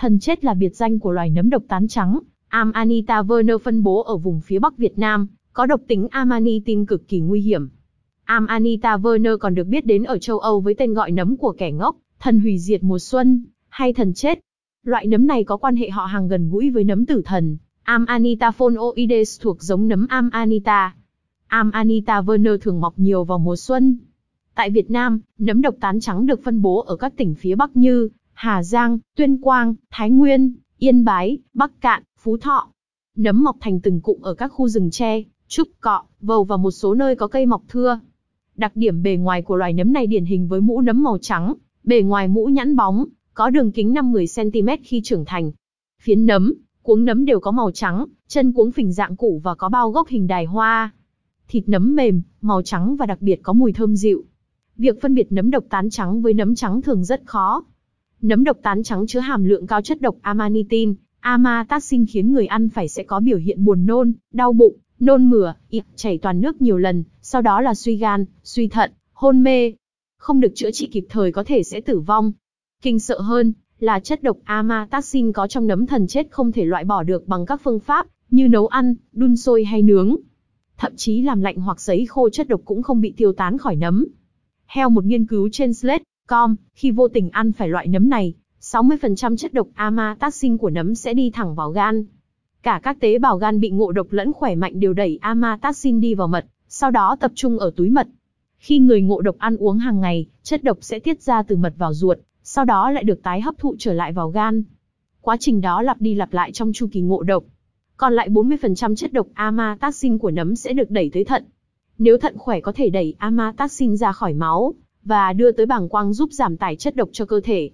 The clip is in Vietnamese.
Thần chết là biệt danh của loài nấm độc tán trắng, Amanita Werner phân bố ở vùng phía Bắc Việt Nam, có độc tính amanitin cực kỳ nguy hiểm. Amanita Werner còn được biết đến ở châu Âu với tên gọi nấm của kẻ ngốc, thần hủy diệt mùa xuân, hay thần chết. Loại nấm này có quan hệ họ hàng gần gũi với nấm tử thần, Amanita phonoides thuộc giống nấm Amanita. Amanita Werner thường mọc nhiều vào mùa xuân. Tại Việt Nam, nấm độc tán trắng được phân bố ở các tỉnh phía Bắc như Hà Giang, Tuyên Quang, Thái Nguyên, Yên Bái, Bắc Cạn, Phú Thọ. Nấm mọc thành từng cụm ở các khu rừng tre, trúc cọ, vầu và một số nơi có cây mọc thưa. Đặc điểm bề ngoài của loài nấm này điển hình với mũ nấm màu trắng, bề ngoài mũ nhẵn bóng, có đường kính 5-10cm khi trưởng thành. Phiến nấm, cuống nấm đều có màu trắng, chân cuống phình dạng củ và có bao gốc hình đài hoa. Thịt nấm mềm, màu trắng và đặc biệt có mùi thơm dịu. Việc phân biệt nấm độc tán trắng với nấm trắng thường rất khó, Nấm độc tán trắng chứa hàm lượng cao chất độc amanitin, amataxin khiến người ăn phải sẽ có biểu hiện buồn nôn, đau bụng, nôn mửa, ịt, chảy toàn nước nhiều lần, sau đó là suy gan, suy thận, hôn mê. Không được chữa trị kịp thời có thể sẽ tử vong. Kinh sợ hơn là chất độc amataxin có trong nấm thần chết không thể loại bỏ được bằng các phương pháp như nấu ăn, đun sôi hay nướng. Thậm chí làm lạnh hoặc sấy khô chất độc cũng không bị tiêu tán khỏi nấm. Theo một nghiên cứu trên Slate, com, khi vô tình ăn phải loại nấm này, 60% chất độc amataxin của nấm sẽ đi thẳng vào gan. Cả các tế bào gan bị ngộ độc lẫn khỏe mạnh đều đẩy amataxin đi vào mật, sau đó tập trung ở túi mật. Khi người ngộ độc ăn uống hàng ngày, chất độc sẽ tiết ra từ mật vào ruột, sau đó lại được tái hấp thụ trở lại vào gan. Quá trình đó lặp đi lặp lại trong chu kỳ ngộ độc. Còn lại 40% chất độc amataxin của nấm sẽ được đẩy tới thận. Nếu thận khỏe có thể đẩy amataxin ra khỏi máu, và đưa tới bảng quang giúp giảm tải chất độc cho cơ thể.